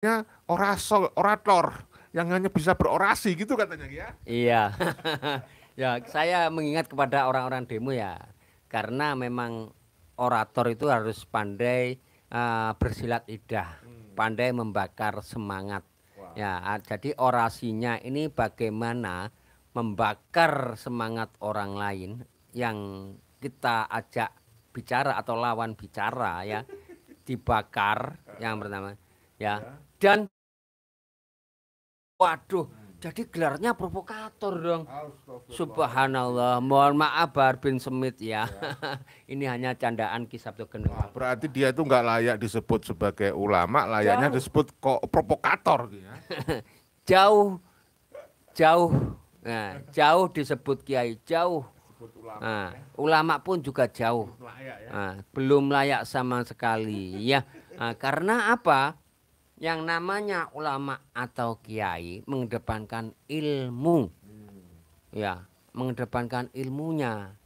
ya orasol, orator yang hanya bisa berorasi gitu katanya ya. Iya. ya, saya mengingat kepada orang-orang demo ya. Karena memang orator itu harus pandai uh, bersilat lidah, hmm. pandai membakar semangat. Wow. Ya, jadi orasinya ini bagaimana membakar semangat orang lain yang kita ajak bicara atau lawan bicara ya dibakar yang pertama ya, ya dan waduh jadi gelarnya provokator dong. Subhanallah. Mohon maaf Bahar bin Semit ya. ya. ini hanya candaan kisah Sabtu Nah, berarti dia itu nggak layak disebut sebagai ulama, layaknya jauh. disebut kok provokator. Gitu ya. jauh, jauh, nah, jauh disebut kiai, jauh. Ulama, nah, ya. ulama pun juga jauh. Belum layak, ya. nah, belum layak sama sekali ya. Nah, karena apa? yang namanya ulama atau kiai mengedepankan ilmu. Ya, mengedepankan ilmunya.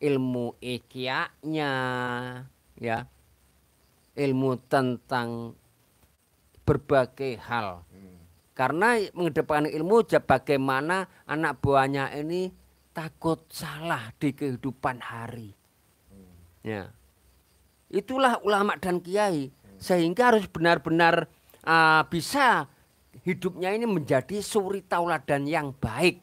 Ilmu nya, ya. Ilmu tentang berbagai hal. Karena mengedepankan ilmu bagaimana anak buahnya ini takut salah di kehidupan hari. Ya. Itulah ulama dan kiai sehingga harus benar-benar uh, bisa hidupnya ini menjadi suri tauladan yang baik.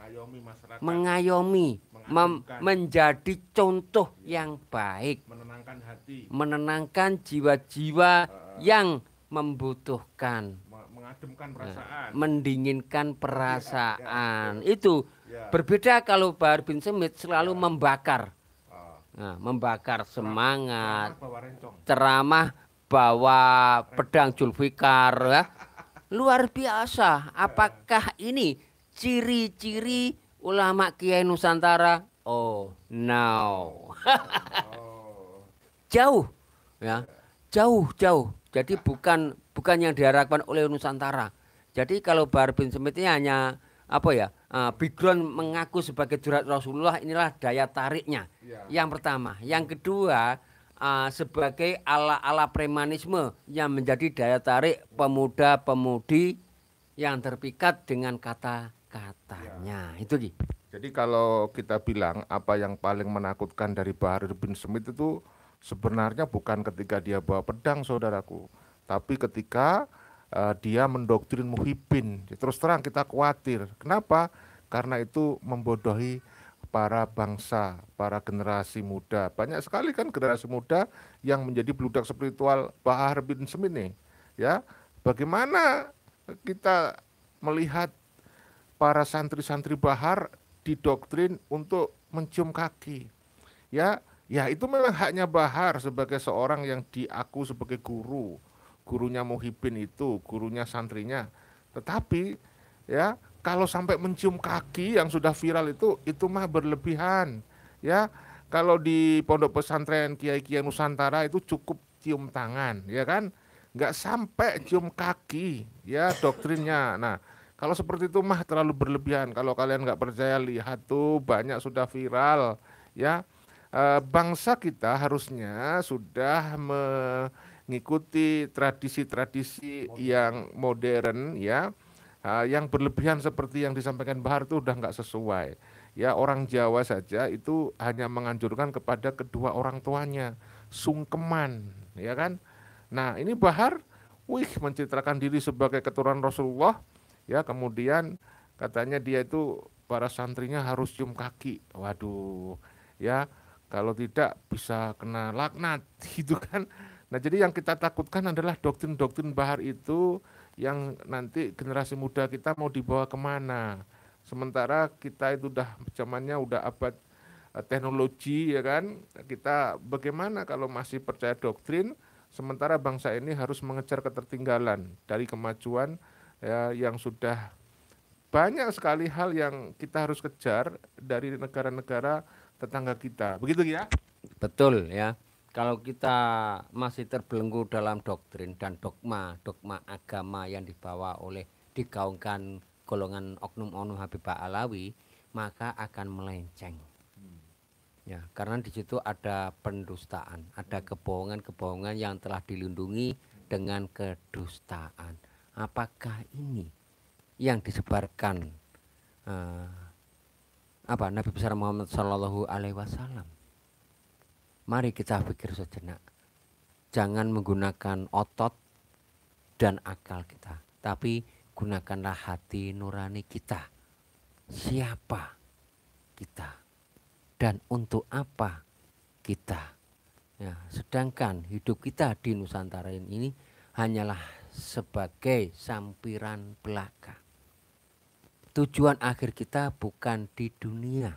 Mengayomi masyarakat. Mengayomi. Mem menjadi contoh ya. yang baik. Menenangkan hati. Menenangkan jiwa-jiwa uh, yang membutuhkan. Mengademkan perasaan. Mendinginkan perasaan. Ya, ya, Itu iya. berbeda kalau Bahar bin Semit selalu iya. membakar. Ah. Nah, membakar semangat, ceramah bawa pedang Julfikar ya. Luar biasa. Apakah ini ciri-ciri ulama Kiai Nusantara? Oh, no. jauh ya. Jauh, jauh. Jadi bukan bukan yang diharapkan oleh Nusantara. Jadi kalau Bar bin Smith ini hanya apa ya? Uh, background mengaku sebagai jurat Rasulullah inilah daya tariknya. Iya. Yang pertama, yang kedua, uh, sebagai ala-ala premanisme yang menjadi daya tarik pemuda-pemudi yang terpikat dengan kata-katanya. Ya. Itu Ki. Jadi kalau kita bilang apa yang paling menakutkan dari Bahar bin Smith itu sebenarnya bukan ketika dia bawa pedang saudaraku, tapi ketika uh, dia mendoktrin muhibin. Terus terang kita khawatir. Kenapa? Karena itu membodohi para bangsa, para generasi muda. Banyak sekali kan generasi muda yang menjadi bludak spiritual Bahar bin Semin nih, Ya, bagaimana kita melihat para santri-santri Bahar didoktrin untuk mencium kaki. Ya, ya itu memang haknya Bahar sebagai seorang yang diaku sebagai guru. Gurunya Muhibin itu, gurunya santrinya. Tetapi ya kalau sampai mencium kaki yang sudah viral itu itu mah berlebihan ya kalau di pondok pesantren kiai kiai nusantara itu cukup cium tangan ya kan nggak sampai cium kaki ya doktrinnya nah kalau seperti itu mah terlalu berlebihan kalau kalian nggak percaya lihat tuh banyak sudah viral ya e, bangsa kita harusnya sudah mengikuti tradisi-tradisi yang modern ya yang berlebihan seperti yang disampaikan Bahar itu udah nggak sesuai. Ya orang Jawa saja itu hanya menganjurkan kepada kedua orang tuanya sungkeman, ya kan? Nah ini Bahar, wih mencitrakan diri sebagai keturunan Rasulullah, ya kemudian katanya dia itu para santrinya harus cium kaki, waduh, ya kalau tidak bisa kena laknat gitu kan. Nah jadi yang kita takutkan adalah doktrin-doktrin Bahar itu yang nanti generasi muda kita mau dibawa kemana. Sementara kita itu udah zamannya udah abad eh, teknologi ya kan kita bagaimana kalau masih percaya doktrin sementara bangsa ini harus mengejar ketertinggalan dari kemajuan ya, yang sudah banyak sekali hal yang kita harus kejar dari negara-negara tetangga kita begitu ya betul ya kalau kita masih terbelenggu dalam doktrin dan dogma, dogma agama yang dibawa oleh digaungkan golongan oknum-oknum Habibah Alawi, maka akan melenceng. Ya, karena di situ ada pendustaan, ada kebohongan-kebohongan yang telah dilindungi dengan kedustaan. Apakah ini yang disebarkan uh, apa Nabi besar Muhammad Shallallahu Alaihi Wasallam? Mari kita pikir sejenak. Jangan menggunakan otot dan akal kita, tapi gunakanlah hati nurani kita. Siapa kita dan untuk apa kita? Ya, sedangkan hidup kita di Nusantara ini hanyalah sebagai sampiran belaka. Tujuan akhir kita bukan di dunia.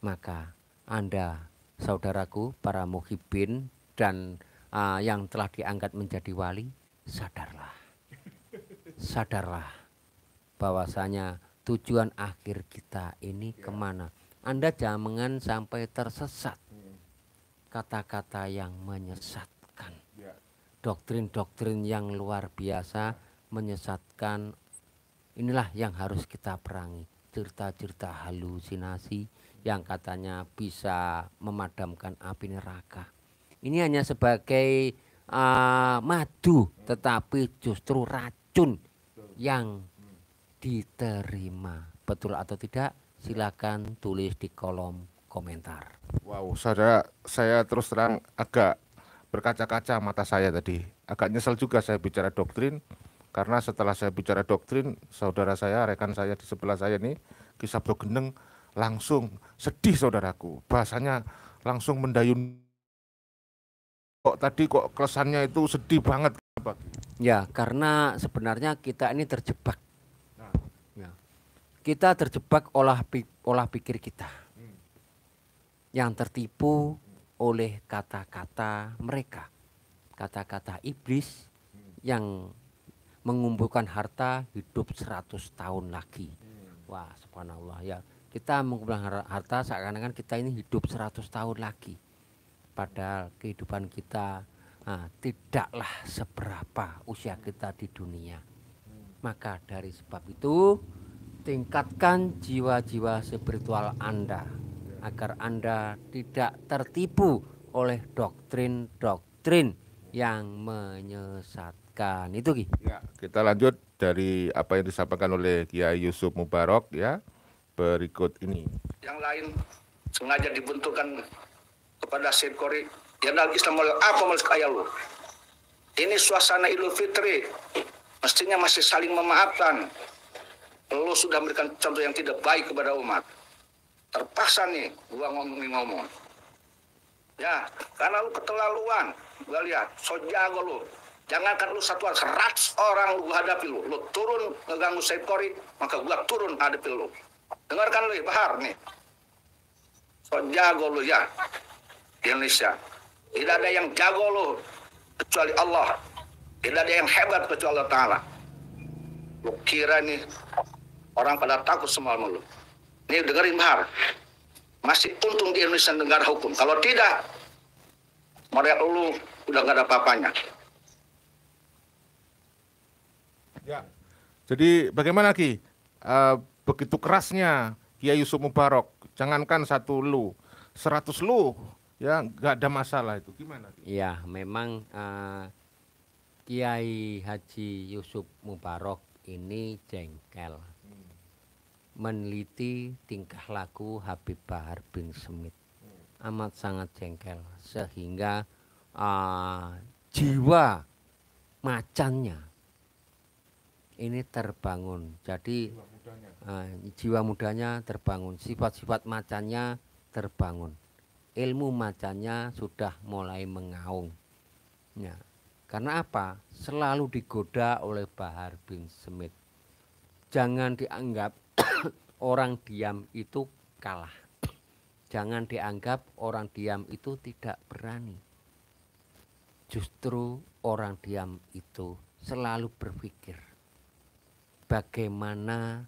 Maka Anda saudaraku, para muhibin dan uh, yang telah diangkat menjadi wali, sadarlah. Sadarlah bahwasanya tujuan akhir kita ini ya. kemana. Anda jangan sampai tersesat kata-kata yang menyesatkan. Ya. Doktrin-doktrin yang luar biasa menyesatkan. Inilah yang harus kita perangi. Cerita-cerita halusinasi, yang katanya bisa memadamkan api neraka. Ini hanya sebagai uh, madu, tetapi justru racun yang diterima. Betul atau tidak? Silakan tulis di kolom komentar. Wow, saudara, saya terus terang agak berkaca-kaca mata saya tadi. Agak nyesel juga saya bicara doktrin karena setelah saya bicara doktrin, saudara saya, rekan saya di sebelah saya ini, kisah geneng langsung sedih saudaraku. Bahasanya langsung mendayun. Kok tadi kok kesannya itu sedih banget. Ya, karena sebenarnya kita ini terjebak. Nah. Ya. Kita terjebak olah olah pikir kita hmm. yang tertipu hmm. oleh kata-kata mereka, kata-kata iblis hmm. yang mengumpulkan harta hidup 100 tahun lagi. Hmm. Wah, subhanallah ya. Kita mengumpulkan harta seakan-akan kita ini hidup 100 tahun lagi. Padahal kehidupan kita nah, tidaklah seberapa usia kita di dunia. Maka dari sebab itu tingkatkan jiwa-jiwa spiritual Anda agar Anda tidak tertipu oleh doktrin-doktrin yang menyesatkan. Itu Ki. Ya, kita lanjut dari apa yang disampaikan oleh Kiai Yusuf Mubarok ya berikut ini. Yang lain sengaja dibentukkan kepada Syed Kori. lagi ya dalam Islam apa malas kaya lu? Ini suasana Idul Fitri. Mestinya masih saling memaafkan. Lo sudah memberikan contoh yang tidak baik kepada umat. Terpaksa nih gua ngomongin-ngomong. Ya, karena lu keterlaluan. Gua lihat, jago lu. Jangankan lu satuan, seratus orang lu hadapi lu. Lu turun ngeganggu Syed Kori, maka gua turun hadapi lu. Dengarkan lu, Bahar nih. So jago lu ya di Indonesia. Tidak ada yang jago lu kecuali Allah. Tidak ada yang hebat kecuali Allah Ta'ala. Lu kira nih orang pada takut semua lu ini dengerin Bahar. Masih untung di Indonesia negara hukum. Kalau tidak, mereka lu udah gak ada papanya. Ya. Jadi bagaimana Ki? Uh, Begitu kerasnya Kiai Yusuf Mubarok, jangankan satu lu, seratus lu, ya nggak ada masalah itu. Gimana? Iya, memang uh, Kiai Haji Yusuf Mubarok ini jengkel hmm. meneliti tingkah laku Habib Bahar bin Smith hmm. amat sangat jengkel sehingga uh, jiwa macannya ini terbangun jadi Eh, jiwa mudanya terbangun, sifat-sifat macannya terbangun, ilmu macannya sudah mulai mengaung. Ya. Karena apa? Selalu digoda oleh Bahar bin semit Jangan dianggap orang diam itu kalah. Jangan dianggap orang diam itu tidak berani. Justru orang diam itu selalu berpikir bagaimana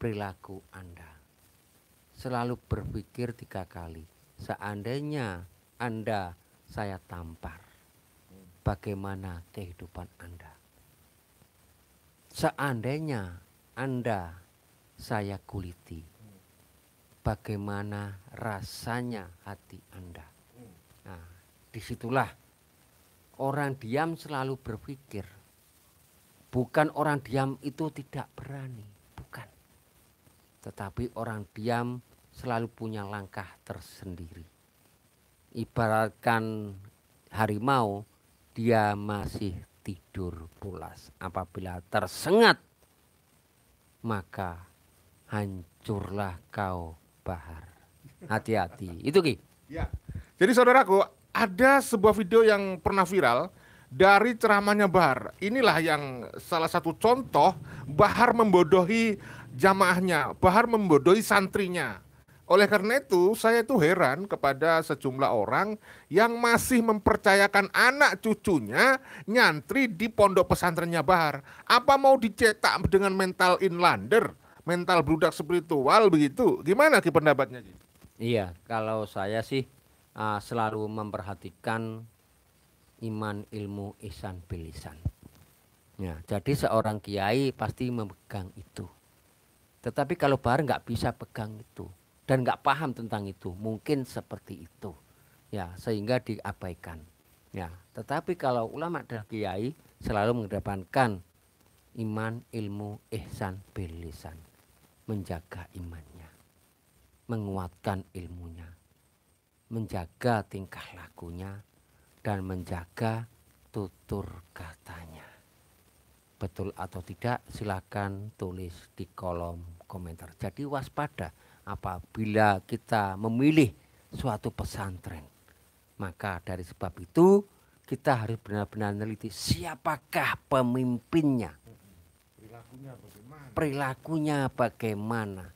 perilaku Anda. Selalu berpikir tiga kali, seandainya Anda saya tampar, bagaimana kehidupan Anda? Seandainya Anda saya kuliti, bagaimana rasanya hati Anda? Nah, disitulah orang diam selalu berpikir. Bukan orang diam itu tidak berani tetapi orang diam selalu punya langkah tersendiri. Ibaratkan harimau, dia masih tidur pulas. Apabila tersengat, maka hancurlah kau bahar. Hati-hati. Itu Ki. Ya. Jadi saudaraku, ada sebuah video yang pernah viral dari ceramahnya Bahar. Inilah yang salah satu contoh Bahar membodohi jamaahnya, Bahar membodohi santrinya. Oleh karena itu, saya itu heran kepada sejumlah orang yang masih mempercayakan anak cucunya nyantri di pondok pesantrennya Bahar. Apa mau dicetak dengan mental inlander, mental budak spiritual begitu? Gimana ki pendapatnya? Iya, kalau saya sih uh, selalu memperhatikan iman, ilmu, ihsan, bilisan. Ya, jadi seorang kiai pasti memegang itu. Tetapi kalau bar nggak bisa pegang itu dan nggak paham tentang itu, mungkin seperti itu. Ya, sehingga diabaikan. Ya, tetapi kalau ulama dan kiai selalu mengedepankan iman, ilmu, ihsan, bilisan, menjaga imannya, menguatkan ilmunya, menjaga tingkah lakunya, dan menjaga tutur katanya. Betul atau tidak silakan tulis di kolom komentar. Jadi waspada apabila kita memilih suatu pesantren. Maka dari sebab itu kita harus benar-benar meneliti siapakah pemimpinnya. Perilakunya bagaimana? Perilakunya bagaimana?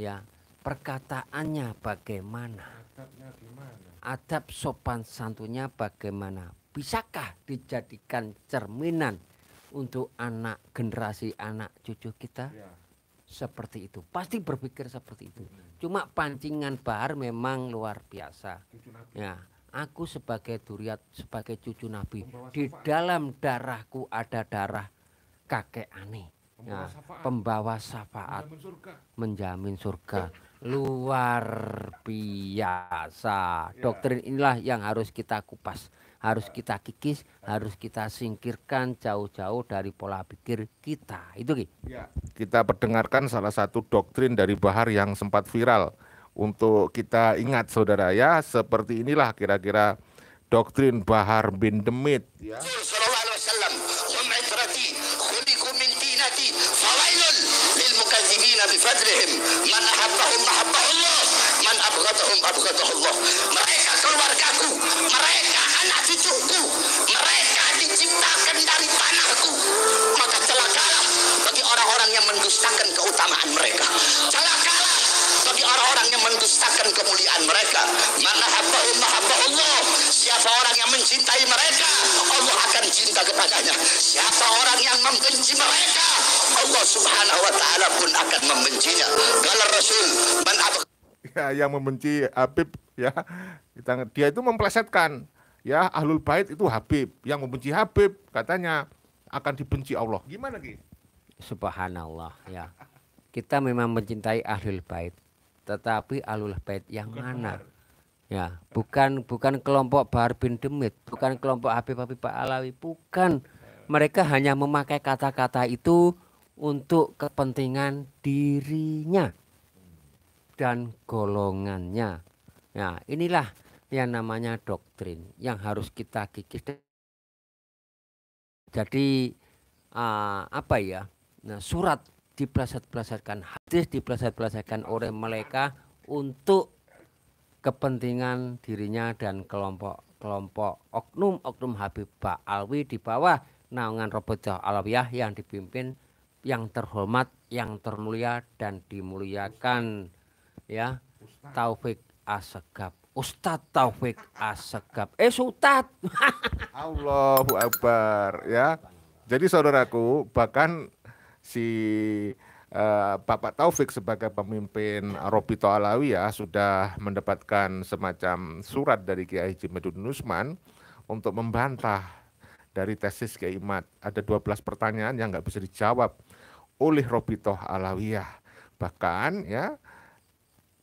Ya, perkataannya bagaimana? Adabnya gimana? adab sopan santunnya bagaimana? Bisakah dijadikan cerminan untuk anak generasi anak cucu kita? Ya. Seperti itu. Pasti berpikir seperti itu. Hmm. Cuma pancingan bahar memang luar biasa. Ya, aku sebagai duriat, sebagai cucu Nabi, di dalam darahku ada darah kakek aneh. Pembawa ya, Pembawa syafaat menjamin surga. Menjamin surga. Eh, luar biasa. Iya. Doktrin inilah yang harus kita kupas, harus kita kikis, harus kita singkirkan jauh-jauh dari pola pikir kita. Itu Ki. Iya. Kita perdengarkan salah satu doktrin dari Bahar yang sempat viral untuk kita ingat saudara ya, seperti inilah kira-kira doktrin Bahar bin Demit ya. Allah, mereka keluargaku mereka anak cucuku mereka diciptakan dari tanahku maka celakalah bagi orang-orang yang mendustakan keutamaan mereka celakalah bagi orang-orang yang mendustakan kemuliaan mereka mana habbahum Allah, siapa orang yang mencintai mereka Allah akan cinta kepadanya siapa orang yang membenci mereka Allah subhanahu wa ta'ala pun akan membencinya kalau Rasul man ya, yang membenci Habib ya kita, dia itu memplesetkan ya ahlul bait itu Habib yang membenci Habib katanya akan dibenci Allah gimana Ki Subhanallah ya kita memang mencintai ahlul bait tetapi ahlul bait yang bukan mana benar. ya bukan bukan kelompok Bahar bin Demit bukan kelompok Habib Habib Pak Alawi bukan mereka hanya memakai kata-kata itu untuk kepentingan dirinya dan golongannya. Nah, inilah yang namanya doktrin yang harus kita kikis. Jadi uh, apa ya? Nah, surat dipleset-plesetkan, hadis dipleset-plesetkan oleh mereka untuk kepentingan dirinya dan kelompok-kelompok oknum-oknum Habib Alwi di bawah naungan Robojoh Alawiyah yang dipimpin yang terhormat, yang termulia dan dimuliakan ya Taufik asegap, Ustadz Taufik asegap. eh Sutat Allahu Akbar ya jadi saudaraku bahkan si uh, Bapak Taufik sebagai pemimpin Robito Alawi ya, sudah mendapatkan semacam surat dari Kiai Haji Medun Nusman untuk membantah dari tesis Kiai Imad. Ada 12 pertanyaan yang nggak bisa dijawab oleh Robito Alawiyah. Bahkan ya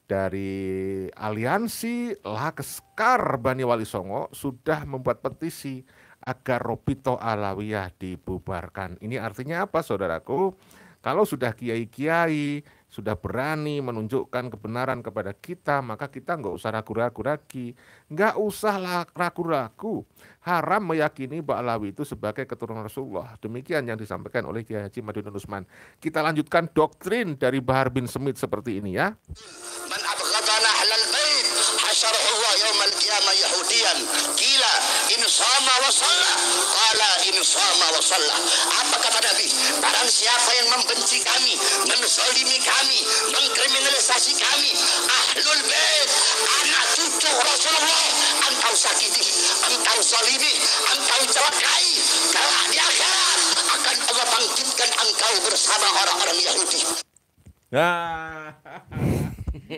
dari aliansi Lakeskar Bani Wali Songo sudah membuat petisi agar Robito Alawiyah dibubarkan. Ini artinya apa saudaraku? Kalau sudah kiai-kiai sudah berani menunjukkan kebenaran kepada kita, maka kita nggak usah ragu-ragu lagi. Nggak usah ragu-ragu. Haram meyakini alawi itu sebagai keturunan Rasulullah. Demikian yang disampaikan oleh Kiai Haji Madinun Usman. Kita lanjutkan doktrin dari Bahar bin Smith seperti ini ya. Man sama wa sallah in sama wa sallah apa kata Nabi barang siapa yang membenci kami menzalimi kami mengkriminalisasi kami ahlul bait anak cucu Rasulullah engkau sakiti engkau zalimi engkau celakai kalau di akhirat akan Allah bangkitkan engkau bersama orang-orang Yahudi Nah.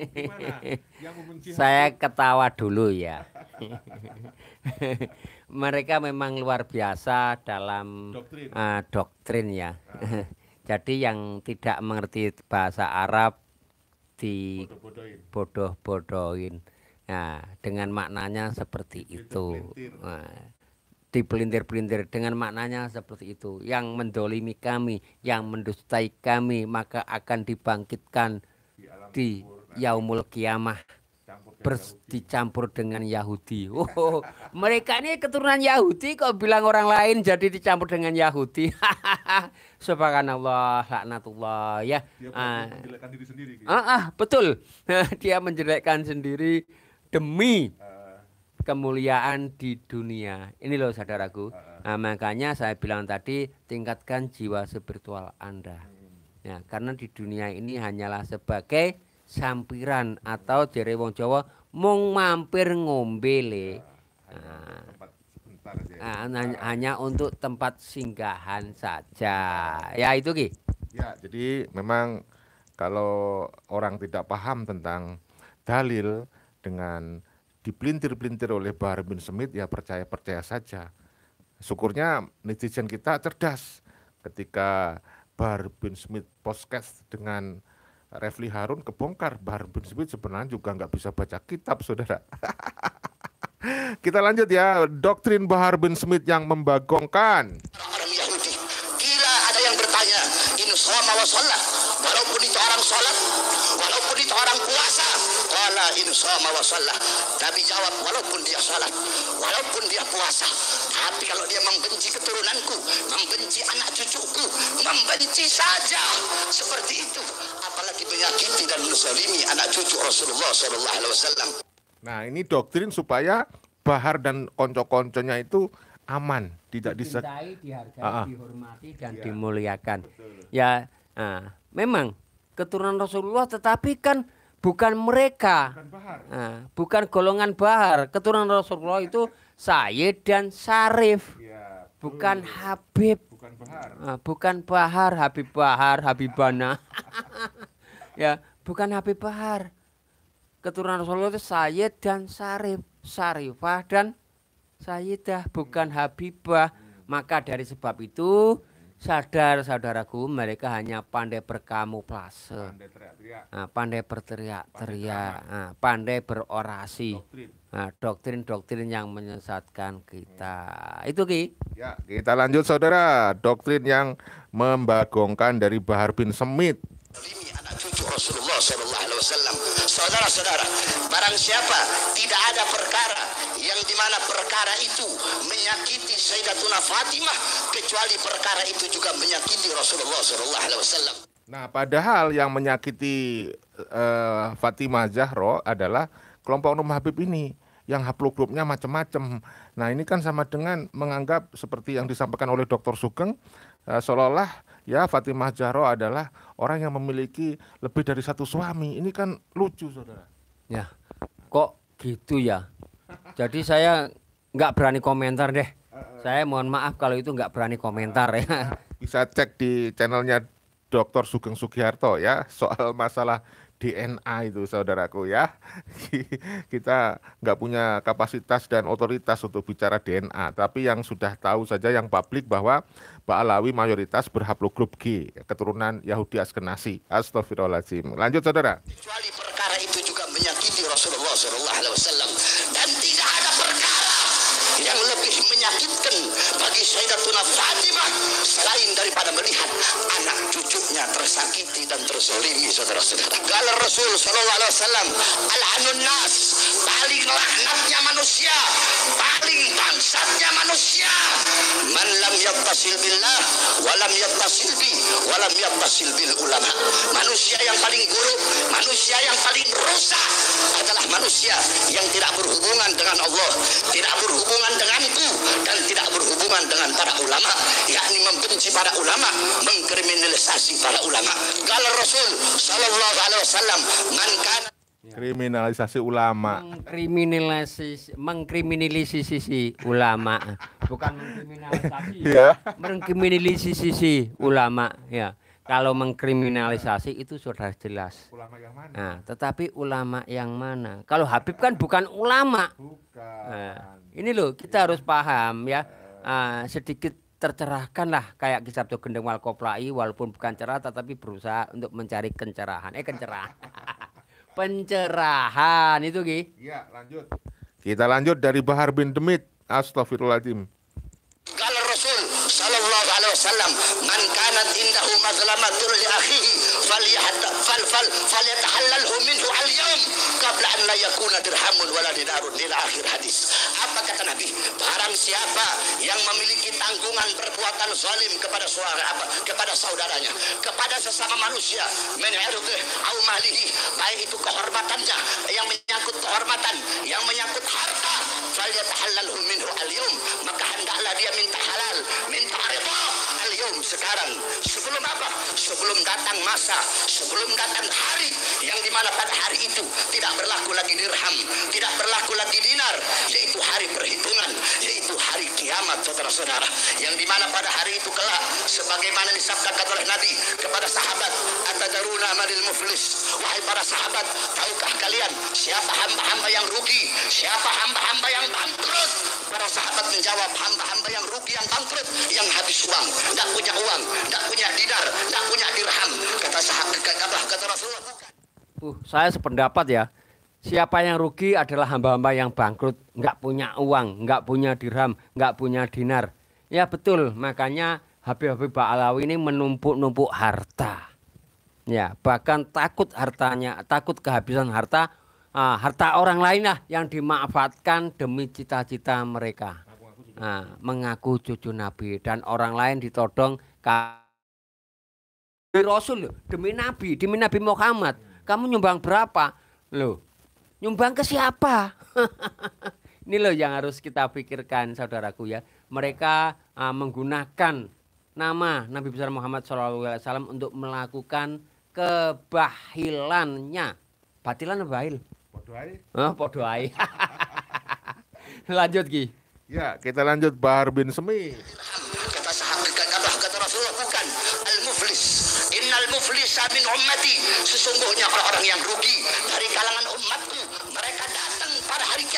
Saya ketawa dulu ya. mereka memang luar biasa dalam doktrin, uh, doktrin ya. Nah. Jadi yang tidak mengerti bahasa Arab di bodoh-bodohin. Nah, dengan maknanya seperti itu. Nah, dipelintir-pelintir dengan maknanya seperti itu. Yang mendolimi kami, yang mendustai kami, maka akan dibangkitkan di, di Yaumul Kiamah dicampur dengan Yahudi. Oh, mereka ini keturunan Yahudi kok bilang orang lain jadi dicampur dengan Yahudi. Subhanallah, laknatullah ya. Dia ah. menjelekkan diri sendiri. Gitu. Uh, uh, betul. Dia menjelekkan sendiri demi uh. kemuliaan di dunia. Ini loh saudaraku. Uh, Nah, makanya saya bilang tadi tingkatkan jiwa spiritual Anda. Hmm. Ya, karena di dunia ini hanyalah sebagai sampiran atau jere wong Jawa mung mampir ngombe le. Nah, nah, nah, hanya untuk tempat singgahan saja. Ya itu Ki. Ya, jadi memang kalau orang tidak paham tentang dalil dengan dipelintir-pelintir oleh Bahar bin Smith ya percaya-percaya saja. Syukurnya netizen kita cerdas ketika Bahar bin Smith podcast dengan Refli Harun kebongkar Bahar bin Smith sebenarnya juga nggak bisa baca kitab saudara kita lanjut ya doktrin Bahar bin Smith yang membagongkan orang ada yang bertanya ini sama wa sholat walaupun itu orang sholat walaupun itu orang puasa kala ini sama wa sholat Nabi jawab walaupun dia sholat walaupun dia puasa tapi kalau dia membenci keturunanku membenci anak cucuku membenci saja seperti itu janganlah kita nyakiti dan menzalimi anak cucu Rasulullah Shallallahu Alaihi Wasallam. Nah ini doktrin supaya Bahar dan konco-konconya itu aman, tidak disek. dicintai, dihargai, uh -uh. dihormati dan ya. dimuliakan. Betul. Ya, nah, memang keturunan Rasulullah, tetapi kan bukan mereka, bukan, bahar. Nah, bukan golongan Bahar. Keturunan Rasulullah itu Sayyid dan Sarif, ya, bukan Habib, bukan Bahar, nah, bukan Bahar, Habib Bahar, Habibana. ya bukan Habib Bahar keturunan Rasulullah itu Sayyid dan Sarif Sarifah dan Sayyidah bukan Habibah maka dari sebab itu sadar saudaraku mereka hanya pandai berkamuflase pandai nah, pandai berteriak-teriak pandai, nah, berorasi nah, doktrin-doktrin yang menyesatkan kita hmm. itu ki ya kita lanjut saudara doktrin yang membagongkan dari Bahar bin Semit ini anak cucu Rasulullah Sallallahu Alaihi Wasallam. Saudara-saudara, barang siapa tidak ada perkara yang dimana perkara itu menyakiti Sayyidatuna Fatimah kecuali perkara itu juga menyakiti Rasulullah Sallallahu Alaihi Wasallam. Nah, padahal yang menyakiti uh, Fatimah Zahra adalah kelompok Nur Habib ini yang haplogrupnya macam-macam. Nah, ini kan sama dengan menganggap seperti yang disampaikan oleh Dr. Sugeng uh, seolah-olah ya Fatimah Jaro adalah orang yang memiliki lebih dari satu suami. Ini kan lucu, saudara. Ya, kok gitu ya? Jadi saya nggak berani komentar deh. Saya mohon maaf kalau itu nggak berani komentar ya. Bisa cek di channelnya Dr. Sugeng Sugiharto ya soal masalah DNA itu saudaraku ya. Kita nggak punya kapasitas dan otoritas untuk bicara DNA, tapi yang sudah tahu saja yang publik bahwa Pak Alawi mayoritas grup G, keturunan Yahudi Askenasi. Astagfirullahaladzim. Lanjut saudara. Kecuali perkara itu juga menyakiti Rasulullah SAW dan tidak ada perkara yang lebih menyakitkan bagi Sayyidatuna Fatimah selain daripada melihat anak cucunya tersakiti dan terselimi saudara-saudara. Kalau Rasul Shallallahu Alaihi Wasallam al-anun nas paling laknatnya manusia, paling bangsatnya manusia. Man lam yattasil billah, walam yattasil bi, walam yattasil bil ulama. Manusia yang paling buruk, manusia yang paling rusak adalah manusia yang tidak berhubungan dengan Allah, tidak berhubungan denganku dan tidak berhubungan berteman dengan para ulama, yakni membenci para ulama, mengkriminalisasi para ulama. Kalau Rasul Shallallahu Alaihi Wasallam mankan kriminalisasi ulama mengkriminalisasi mengkriminalisasi ulama bukan mengkriminalisasi ya mengkriminalisasi ulama ya kalau mengkriminalisasi itu sudah jelas. Ulama yang mana? Nah, tetapi ulama yang mana? Kalau Habib kan bukan ulama. Bukan. Nah, ini loh kita harus paham ya. Ah, sedikit tercerahkan lah kayak kisah tuh Gendeng Koprai walaupun bukan cerah tetapi berusaha untuk mencari kencerahan Eh kencerahan pencerahan itu Ki. Iya, lanjut. Kita lanjut dari Bahar bin Demit. Astagfirullahaladzim sallallahu alaihi wasallam man kana indahu mazlamatun li akhihi fal fal falyatahallalhu minhu al yawm qabla an la yakuna dirhamun wala dinarun lil akhir hadis apa kata Nabi barang siapa yang memiliki tanggungan perbuatan zalim kepada suara apa kepada saudaranya kepada sesama manusia min au malihi baik itu kehormatannya yang menyangkut kehormatan yang menyangkut harta falyatahallalhu sebelum datang hari yang dimana pada hari itu tidak berlaku lagi dirham, tidak berlaku saudara yang dimana pada hari itu kelak sebagaimana disabdakan oleh Nabi kepada sahabat Atadaruna manil muflis wahai para sahabat tahukah kalian siapa hamba-hamba yang rugi siapa hamba-hamba yang bangkrut para sahabat menjawab hamba-hamba yang rugi yang bangkrut yang habis uang tidak punya uang tidak punya dinar tidak punya dirham kata sahabat kata Rasulullah uh saya sependapat ya Siapa yang rugi adalah hamba-hamba yang bangkrut, nggak punya uang, nggak punya dirham, nggak punya dinar. Ya betul, makanya Habib-Habib Ba'alawi ini menumpuk-numpuk harta. Ya, bahkan takut hartanya, takut kehabisan harta, uh, harta orang lain lah yang dimanfaatkan demi cita-cita mereka. Uh, mengaku cucu Nabi dan orang lain ditodong demi Rasul, demi Nabi, demi Nabi Muhammad. Kamu nyumbang berapa? Loh, Nyumbang ke siapa? Ini loh yang harus kita pikirkan saudaraku ya. Mereka uh, menggunakan nama Nabi besar Muhammad SAW untuk melakukan kebahilannya. Batilan apa bahil? Podoai. Oh, podoai. lanjut Ki. Ya, kita lanjut Bahar bin Semi. Kata sahabat kata Rasulullah bukan al-muflis. Innal muflisa min ummati. Sesungguhnya orang-orang yang rugi dari kalangan umatku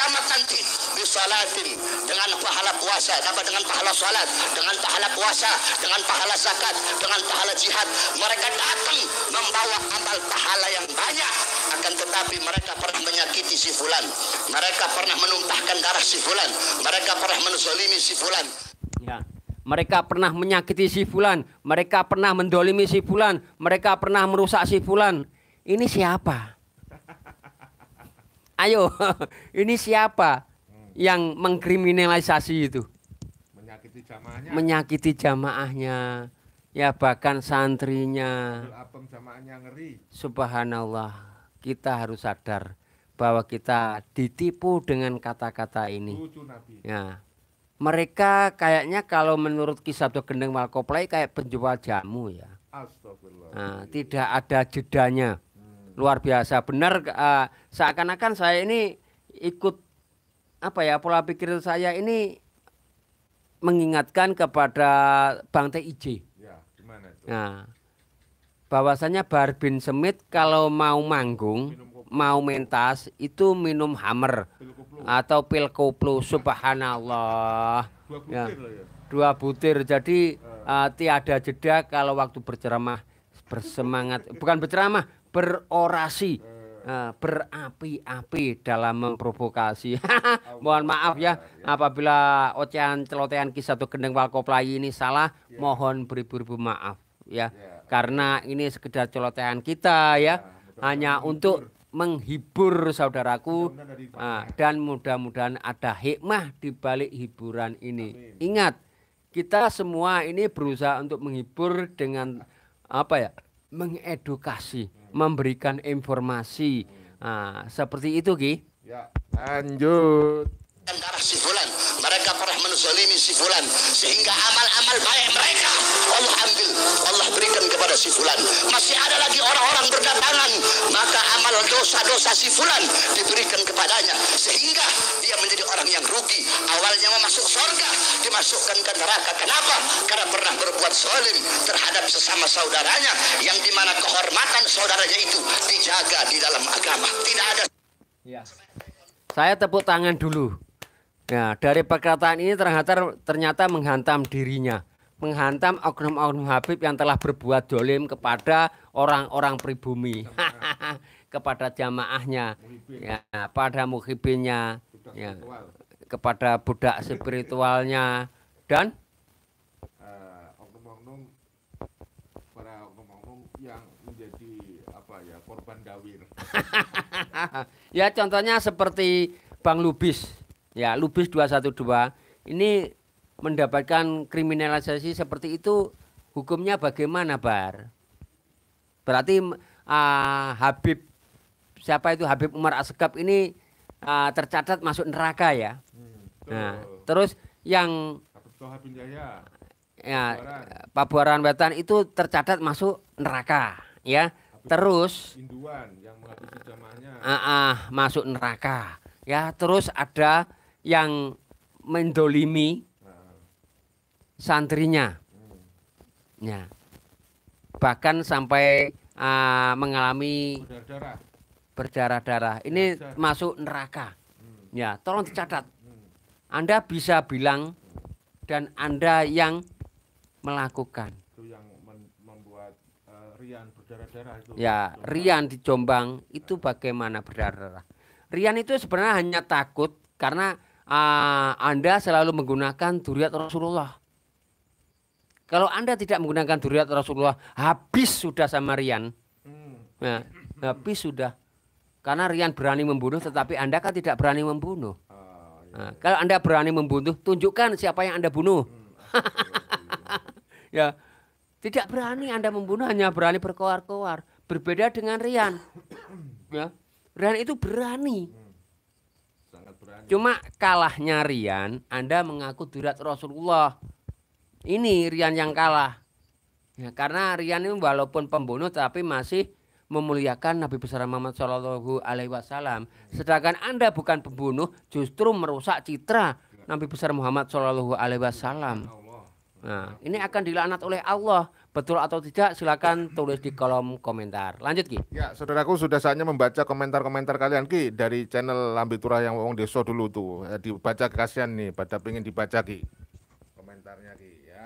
kiamat nanti disalatin dengan pahala puasa dapat dengan pahala salat dengan pahala puasa dengan pahala zakat dengan pahala jihad mereka datang membawa amal pahala yang banyak akan tetapi mereka pernah menyakiti si fulan mereka pernah menumpahkan darah si fulan mereka pernah menzalimi si fulan ya mereka pernah menyakiti si fulan mereka pernah mendolimi si fulan mereka pernah merusak si fulan ini siapa Ayo, ini siapa yang mengkriminalisasi itu? Menyakiti jamaahnya. Menyakiti jamaahnya. Ya bahkan santrinya. jamaahnya ngeri. Subhanallah. Kita harus sadar bahwa kita ditipu dengan kata-kata ini. Nabi. Ya. Mereka kayaknya kalau menurut kisah Tuh Gendeng Malkoplay kayak penjual jamu ya. Astagfirullah. Nah, tidak ada jedanya luar biasa benar uh, seakan-akan saya ini ikut apa ya pola pikir saya ini mengingatkan kepada Bang TIJ. Ya, Nah, bahwasanya Barbin Semit kalau mau manggung, mau mentas itu minum hammer atau pil koplo. Subhanallah. Dua butir ya. ya? Dua butir. Jadi Uh, tiada jeda kalau waktu berceramah bersemangat, bukan berceramah, berorasi uh, berapi-api dalam memprovokasi. mohon maaf ya, ya, ya apabila ocehan celotehan kisah atau gendeng play ini salah, yeah. mohon beribu-ribu maaf ya. Yeah. Karena ini sekedar celotehan kita ya, yeah, ya, hanya betul. untuk menghibur saudaraku uh, dan mudah-mudahan ada hikmah di balik hiburan ini. Amin. Ingat, kita semua ini berusaha untuk menghibur dengan apa ya? mengedukasi memberikan informasi. Nah, seperti itu Ki. Ya, lanjut. Dan darah si fulan, mereka pernah menzalimi si fulan sehingga amal-amal baik mereka Allah ambil, Allah berikan kepada si fulan. Masih ada lagi orang-orang berdatangan, maka amal dosa-dosa si fulan diberikan kepadanya sehingga dia menjadi orang yang rugi. Awalnya memasuk masuk surga, dimasukkan ke neraka. Kenapa? berbuat zalim terhadap sesama saudaranya yang dimana kehormatan saudaranya itu dijaga di dalam agama tidak ada ya. saya tepuk tangan dulu Nah, dari perkataan ini ternyata ternyata menghantam dirinya, menghantam oknum-oknum Habib yang telah berbuat dolim kepada orang-orang pribumi, kepada jamaahnya, ya, pada muhibinnya, ya, kepada budak spiritualnya, dan ya contohnya seperti Bang Lubis. Ya, Lubis 212 ini mendapatkan kriminalisasi seperti itu hukumnya bagaimana, Bar? Berarti uh, Habib siapa itu Habib Umar Asgab ini uh, tercatat masuk neraka ya. Hmm, nah, terus yang ya Pabuaran Wetan itu tercatat masuk neraka ya terus ah, Uh, uh, masuk neraka. Ya, terus ada yang mendolimi nah. santrinya. Hmm. Ya. Bahkan sampai uh, mengalami berdarah-darah. Ini masuk neraka. Hmm. Ya, tolong dicatat. Hmm. Anda bisa bilang dan Anda yang melakukan. Itu yang membuat eh, Rian Ya, rian di Jombang itu bagaimana berdarah Rian itu sebenarnya hanya takut karena uh, Anda selalu menggunakan duriat Rasulullah. Kalau Anda tidak menggunakan duriat Rasulullah, habis sudah sama rian. Nah, habis sudah. Karena rian berani membunuh tetapi Anda kan tidak berani membunuh. Ah, iya, nah, iya. kalau Anda berani membunuh, tunjukkan siapa yang Anda bunuh. Hmm, iya. ya tidak berani Anda membunuh, hanya berani berkoar-koar. Berbeda dengan Rian. ya. Rian itu berani. Hmm. Sangat berani. Cuma kalahnya Rian, Anda mengaku durat Rasulullah. Ini Rian yang kalah. Ya, karena Rian ini walaupun pembunuh tapi masih memuliakan Nabi besar Muhammad Shallallahu Alaihi Wasallam. Sedangkan Anda bukan pembunuh, justru merusak citra ya. Nabi besar Muhammad Shallallahu Alaihi Wasallam. Nah, ini akan dilaknat oleh Allah. Betul atau tidak silakan tulis di kolom komentar. Lanjut Ki. Ya, saudaraku sudah saatnya membaca komentar-komentar kalian Ki dari channel Lambi Turah yang Wong Deso dulu tuh. Eh, dibaca kasihan nih, pada pengen dibaca Ki. Komentarnya Ki ya.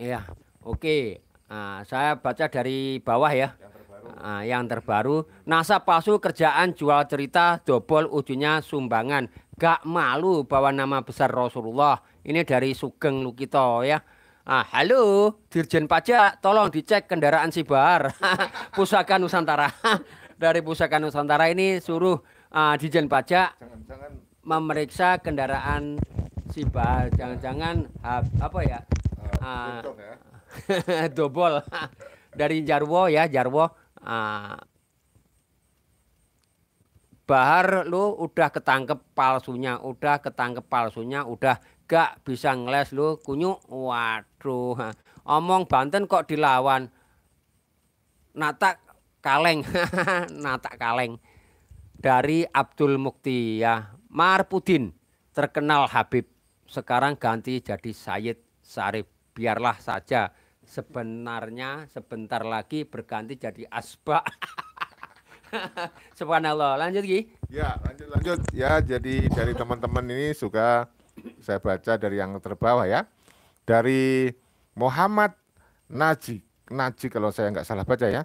Iya, oke. Nah, saya baca dari bawah ya. Yang terbaru. Nah, yang terbaru, NASA palsu kerjaan jual cerita dobol ujungnya sumbangan. Gak malu bawa nama besar Rasulullah ini dari Sugeng Lukito ya. Ah, halo, Dirjen Pajak, tolong dicek kendaraan Sibar. Pusaka Nusantara. dari Pusaka Nusantara ini suruh uh, Dirjen Pajak memeriksa kendaraan Sibar. Jangan-jangan apa ya? Uh, ya. dobol. dari Jarwo ya, Jarwo. Uh, Bahar lu udah ketangkep palsunya, udah ketangkep palsunya, udah gak bisa ngeles lu kunyuk waduh omong Banten kok dilawan natak kaleng natak kaleng dari Abdul Mukti ya Marpudin terkenal Habib sekarang ganti jadi Sayyid Sarif biarlah saja sebenarnya sebentar lagi berganti jadi Asba Subhanallah lanjut Ki ya lanjut lanjut ya jadi dari teman-teman ini suka saya baca dari yang terbawah ya. Dari Muhammad Naji. Naji kalau saya nggak salah baca ya.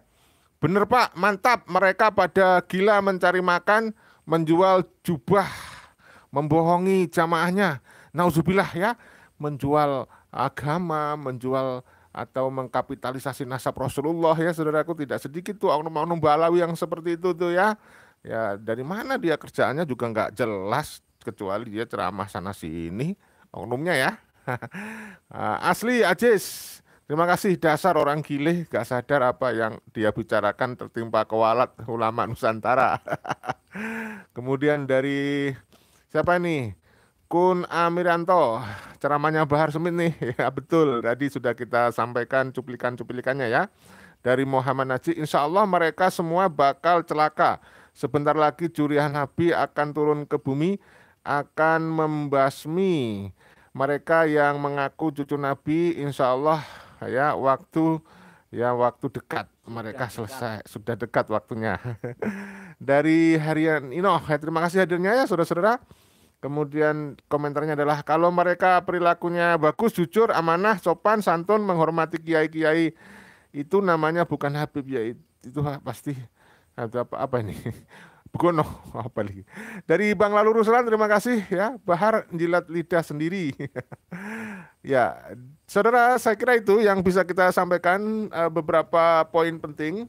Bener Pak, mantap. Mereka pada gila mencari makan, menjual jubah, membohongi jamaahnya. Nauzubillah ya, menjual agama, menjual atau mengkapitalisasi nasab Rasulullah ya saudaraku tidak sedikit tuh oknum-oknum balawi yang seperti itu tuh ya ya dari mana dia kerjaannya juga nggak jelas kecuali dia ceramah sana sini oknumnya ya. Ah, asli Ajis, terima kasih dasar orang gile, gak sadar apa yang dia bicarakan tertimpa kewalat ulama Nusantara. Kemudian dari siapa ini? Kun Amiranto, ceramahnya Bahar Semit nih. Ya betul, tadi sudah kita sampaikan cuplikan-cuplikannya ya. Dari Muhammad Najib, insya Allah mereka semua bakal celaka. Sebentar lagi curian Nabi akan turun ke bumi akan membasmi mereka yang mengaku cucu Nabi insya Allah ya waktu ya waktu dekat mereka sudah selesai dekat. sudah dekat waktunya dari harian Ino ya, terima kasih hadirnya ya saudara-saudara kemudian komentarnya adalah kalau mereka perilakunya bagus jujur amanah sopan santun menghormati kiai-kiai itu namanya bukan Habib ya itu pasti atau apa apa ini Gono apa lagi. Dari Bang Lalu Ruslan terima kasih ya. Bahar jilat lidah sendiri. ya, saudara saya kira itu yang bisa kita sampaikan eh, beberapa poin penting.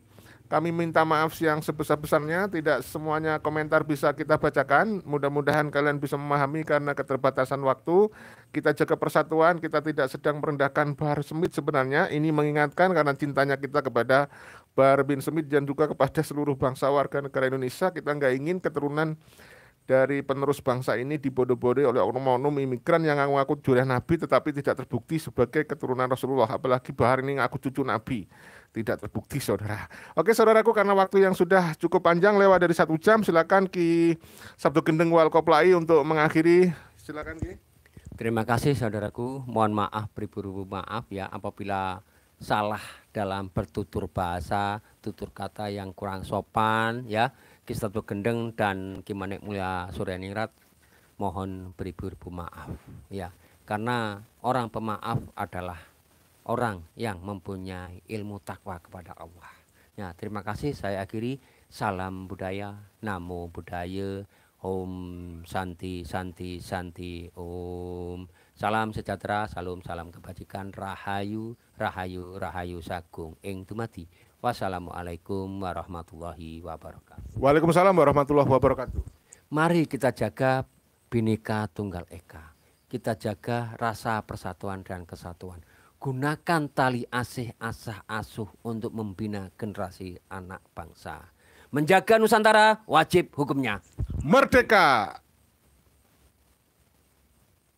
Kami minta maaf yang sebesar-besarnya, tidak semuanya komentar bisa kita bacakan. Mudah-mudahan kalian bisa memahami karena keterbatasan waktu. Kita jaga persatuan, kita tidak sedang merendahkan Bahar Semit sebenarnya. Ini mengingatkan karena cintanya kita kepada Akbar bin Semit dan juga kepada seluruh bangsa warga negara Indonesia kita nggak ingin keturunan dari penerus bangsa ini dibodoh-bodohi oleh oknum-oknum imigran yang ngaku jurah Nabi tetapi tidak terbukti sebagai keturunan Rasulullah apalagi Bahar ini ngaku cucu Nabi tidak terbukti saudara oke saudaraku karena waktu yang sudah cukup panjang lewat dari satu jam silakan Ki Sabtu Gendeng Wal Koplai untuk mengakhiri silakan Ki Terima kasih saudaraku mohon maaf beribu-ribu maaf ya apabila salah dalam bertutur bahasa, tutur kata yang kurang sopan ya. Ki Satu Gendeng dan Ki Manik Mulya Suryaningrat mohon beribu-ribu maaf ya. Karena orang pemaaf adalah orang yang mempunyai ilmu takwa kepada Allah. Ya, terima kasih saya akhiri salam budaya, namo budaya, om santi santi santi om. Salam sejahtera, salam salam kebajikan, rahayu, rahayu, rahayu sagung, ing dumadi. Wassalamualaikum warahmatullahi wabarakatuh. Waalaikumsalam warahmatullahi wabarakatuh. Mari kita jaga bineka tunggal eka. Kita jaga rasa persatuan dan kesatuan. Gunakan tali asih asah asuh untuk membina generasi anak bangsa. Menjaga Nusantara wajib hukumnya. Merdeka!